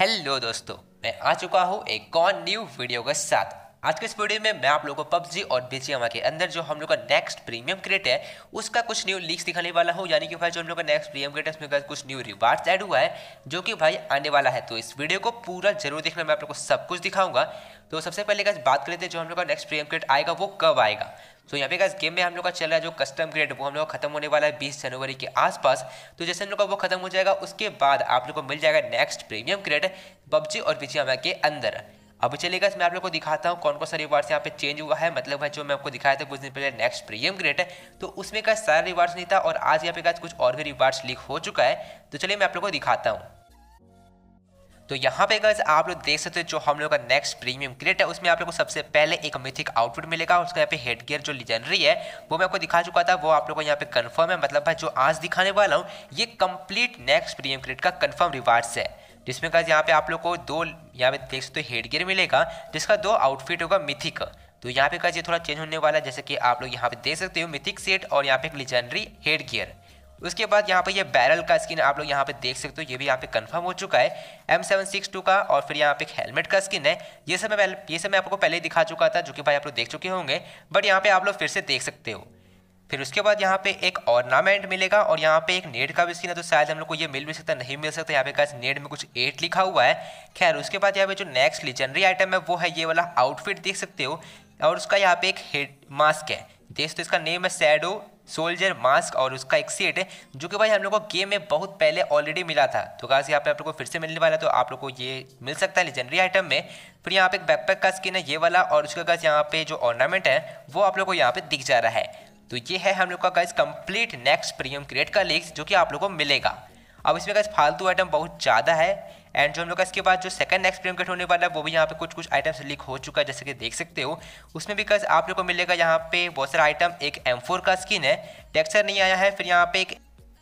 hello दोस्तों मैं आ चुका हूँ एक और न्यू वीडियो के साथ आज के इस वीडियो में मैं आप लोगों को पबजी और बीजीएमआई के अंदर जो हम लोग का नेक्स्ट प्रीमियम क्रेट है उसका कुछ न्यू लीक्स दिखाने वाला हूँ यानी कि भाई जो हम लोग का नेक्स्ट प्रीमियम क्रेट है उसमें कुछ न्यू रिवार्ड्स ऐड हुआ है जो कि भाई आने वाला है तो इस वीडियो को पूरा जरूर देखना मैं आप लोग को सब कुछ दिखाऊंगा तो सबसे पहले गैस बात कर हैं जो हम लोग का नेक्स्ट प्रीमियम क्रेट आएगा वो कब आएगा तो यहाँ पे इस गेम में हम लोग का चल रहा है जो कस्टम ग्रेड वो हम लोग का खत्म होने वाला है बीस जनवरी के आसपास तो जैसे हम लोग का वो खत्म हो जाएगा उसके बाद आप लोग को मिल जाएगा नेक्स्ट प्रीमियम क्रेड पबजी और विजय के अंदर अब चलेगा इसमें आप लोग को दिखाता हूँ कौन कौन सा रिवार्ड्स यहाँ पे चेंज हुआ है मतलब है जो मैं आपको दिखाया था कुछ दिन पहले नेक्स्ट प्रीमियम ग्रेड है तो उसमें का सारा रिवार्ड्स नहीं था और आज यहाँ पे का कुछ और भी रिवार्ड्स लीक हो चुका है तो चलिए मैं आप लोग को दिखाता हूँ तो यहाँ पे गज आप लोग देख सकते हो जो हम लोग का नेक्स्ट प्रीमियम क्रेट है उसमें आप लोग को सबसे पहले एक मिथिक आउटफिट मिलेगा उसका यहाँ पे हेड गियर जो लिजेंडरी है वो मैं आपको दिखा चुका था वो आप लोग को यहाँ पे कंफर्म है मतलब भाई जो आज दिखाने वाला हूँ ये कंप्लीट नेक्स्ट प्रीमियम क्रिएट का कंफर्म रिवार्ड्स है जिसमें कहा यहाँ पे आप लोग को दो यहाँ पे देख सकते हो हेड गियर मिलेगा जिसका दो आउटफिट होगा मिथिक तो यहाँ पे कहा ये थोड़ा चेंज होने वाला है जैसे कि आप लोग यहाँ पे देख सकते हो मिथिक सेट और यहाँ पे एक लिजेंडरी हेड गियर उसके बाद यहाँ पे ये यह बैरल का स्किन आप लोग यहाँ पे देख सकते हो ये भी यहाँ पे कंफर्म हो चुका है एम सेवन सिक्स टू का और फिर यहाँ पे एक हेलमेट का स्किन है ये सब मैं ये सब मैं आपको पहले दिखा चुका था जो कि भाई आप लोग देख चुके होंगे बट यहाँ पे आप लोग फिर से देख सकते हो फिर उसके बाद यहाँ पे एक ऑर्नामेंट मिलेगा और यहाँ पे एक नेट का भी सीन है तो शायद हम लोग को ये मिल भी सकता नहीं मिल सकता यहाँ पे गाइस नेट में कुछ एट लिखा हुआ है खैर उसके बाद यहाँ पे जो नेक्स्ट लिजेंडरी आइटम है वो है ये वाला आउटफिट देख सकते हो और उसका यहाँ पे एक हेड मास्क है देख तो इसका नेम है सैडो सोल्जर मास्क और उसका एक सेट है जो कि भाई हम लोग को गेम में बहुत पहले ऑलरेडी मिला था तो कहा यहाँ पे आप लोग को फिर से मिलने वाला है तो आप लोग को ये मिल सकता है लिजनरी आइटम में फिर यहाँ पे एक बैकपैक का स्किन है ये वाला और उसके पास यहाँ पे जो ऑर्नामेंट है वो आप लोग को यहाँ पे दिख जा रहा है तो ये है हम लोग का guys complete next premium create का लिंक जो कि आप लोग को मिलेगा अब इसमें गाइस फालतू आइटम बहुत ज़्यादा है एंड जो हम लोग का इसके बाद जो सेकंड नेक्स्ट प्रीमियम क्रिएट होने वाला है वो भी यहाँ पे कुछ कुछ आइटम्स लीक हो चुका है जैसे कि देख सकते हो उसमें भी गाइस आप लोग को मिलेगा यहाँ पे बहुत सारा आइटम एक एम का स्किन है टेक्सचर नहीं आया है फिर यहाँ पे एक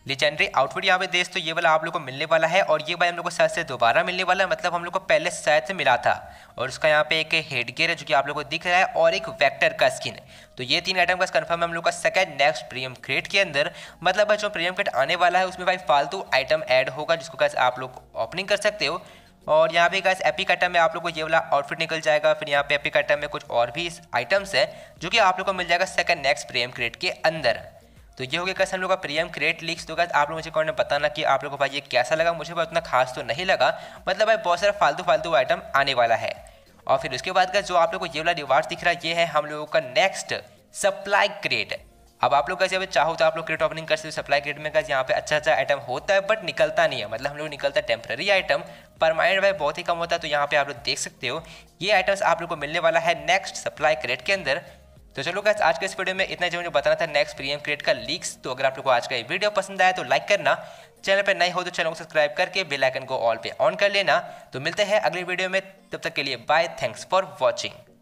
लेजेंडरी आउटफिट यहाँ पे देश तो ये वाला आप लोग को मिलने वाला है और ये वाला हम लोग को शायद से दोबारा मिलने वाला है मतलब हम लोग को पहले शायद से मिला था और उसका यहाँ पे एक हेड गियर है जो कि आप लोग को दिख रहा है और एक वेक्टर का स्किन तो ये तीन आइटम का कन्फर्म है हम लोग का सेकंड नेक्स्ट प्रीमियम क्रेट के अंदर मतलब जो प्रीमियम क्रेट आने वाला है उसमें भाई फालतू आइटम ऐड होगा जिसको कैसे आप लोग ओपनिंग कर सकते हो और यहाँ पे गैस एपिक आइटम में आप लोग को ये वाला आउटफिट निकल जाएगा फिर यहाँ पे एपिक आइटम में कुछ और भी आइटम्स है जो कि आप लोग को मिल जाएगा सेकंड नेक्स्ट प्रेम क्रेट के अंदर तो ये हो गया कैसे हम लोग का प्रियम क्रिएट लिख्स तो आप लोग मुझे कमेंट बताना कि आप लोगों को भाई ये कैसा लगा मुझे भाई उतना खास तो नहीं लगा मतलब भाई बहुत सारा फालतू फालतू आइटम आने वाला है और फिर उसके बाद का जो आप लोग को ये वाला रिवार्ड दिख रहा है ये है हम लोगों का नेक्स्ट सप्लाई क्रिएट अब आप लोग कैसे अगर चाहो तो आप लोग क्रेट ओपनिंग कर सकते हो सप्लाई क्रेट में कैसे यहाँ पे अच्छा अच्छा आइटम होता है बट निकलता नहीं है मतलब हम लोग निकलता है टेम्प्रेरी आइटम परमानेंट भाई बहुत ही कम होता है तो यहाँ पे आप लोग देख सकते हो ये आइटम्स आप लोग को मिलने वाला है नेक्स्ट सप्लाई क्रेट के अंदर तो चलो गाइस आज के इस वीडियो में इतना जो मुझे बताना था नेक्स्ट प्रीमियम क्रिएट का लीक्स तो अगर आप लोग को आज का ये वीडियो पसंद आया तो लाइक करना चैनल पर नए हो तो चैनल को सब्सक्राइब करके बेल आइकन को ऑल पे ऑन कर लेना तो मिलते हैं अगले वीडियो में तब तक के लिए बाय थैंक्स फॉर वॉचिंग